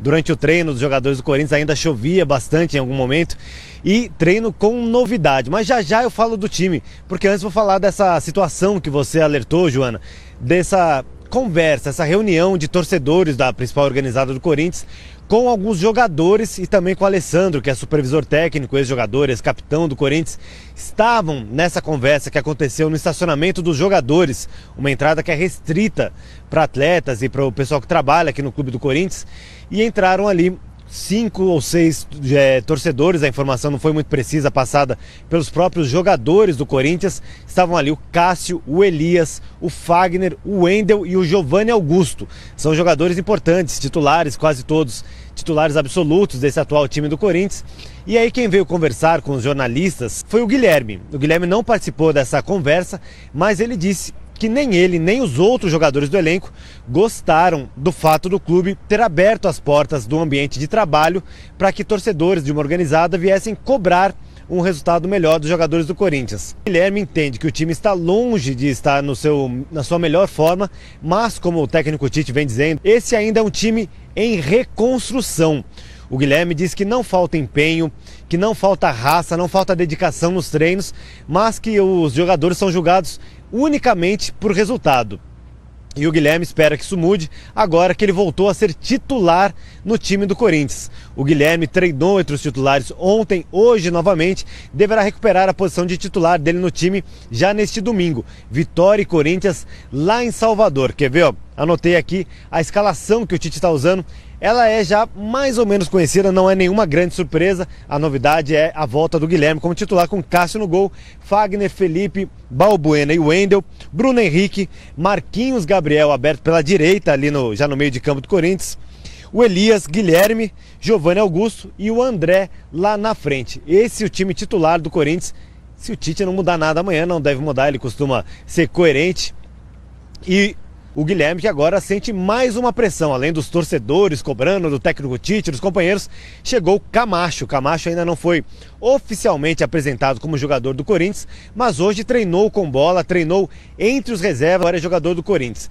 Durante o treino dos jogadores do Corinthians ainda chovia bastante em algum momento. E treino com novidade. Mas já já eu falo do time, porque antes vou falar dessa situação que você alertou, Joana, dessa conversa, essa reunião de torcedores da principal organizada do Corinthians com alguns jogadores e também com o Alessandro, que é supervisor técnico, ex-jogador, ex-capitão do Corinthians, estavam nessa conversa que aconteceu no estacionamento dos jogadores, uma entrada que é restrita para atletas e para o pessoal que trabalha aqui no Clube do Corinthians, e entraram ali cinco ou seis é, torcedores, a informação não foi muito precisa, passada pelos próprios jogadores do Corinthians. Estavam ali o Cássio, o Elias, o Fagner, o Wendel e o Giovanni Augusto. São jogadores importantes, titulares, quase todos titulares absolutos desse atual time do Corinthians. E aí quem veio conversar com os jornalistas foi o Guilherme. O Guilherme não participou dessa conversa, mas ele disse que nem ele nem os outros jogadores do elenco gostaram do fato do clube ter aberto as portas do ambiente de trabalho para que torcedores de uma organizada viessem cobrar um resultado melhor dos jogadores do Corinthians. Guilherme entende que o time está longe de estar no seu, na sua melhor forma, mas como o técnico Tite vem dizendo, esse ainda é um time em reconstrução. O Guilherme diz que não falta empenho, que não falta raça, não falta dedicação nos treinos, mas que os jogadores são julgados unicamente por resultado. E o Guilherme espera que isso mude agora que ele voltou a ser titular no time do Corinthians. O Guilherme treinou entre os titulares ontem, hoje novamente, deverá recuperar a posição de titular dele no time já neste domingo. Vitória e Corinthians lá em Salvador. Quer ver? Ó? anotei aqui a escalação que o Tite está usando. Ela é já mais ou menos conhecida, não é nenhuma grande surpresa. A novidade é a volta do Guilherme como titular com Cássio no gol, Fagner, Felipe, Balbuena e Wendel, Bruno Henrique, Marquinhos Gabriel aberto pela direita ali no, já no meio de campo do Corinthians. O Elias, Guilherme, Giovanni Augusto e o André lá na frente. Esse é o time titular do Corinthians. Se o Tite não mudar nada amanhã, não deve mudar, ele costuma ser coerente. E o Guilherme que agora sente mais uma pressão, além dos torcedores cobrando, do técnico Tite, dos companheiros, chegou Camacho. Camacho ainda não foi oficialmente apresentado como jogador do Corinthians, mas hoje treinou com bola, treinou entre os reservas, agora é jogador do Corinthians.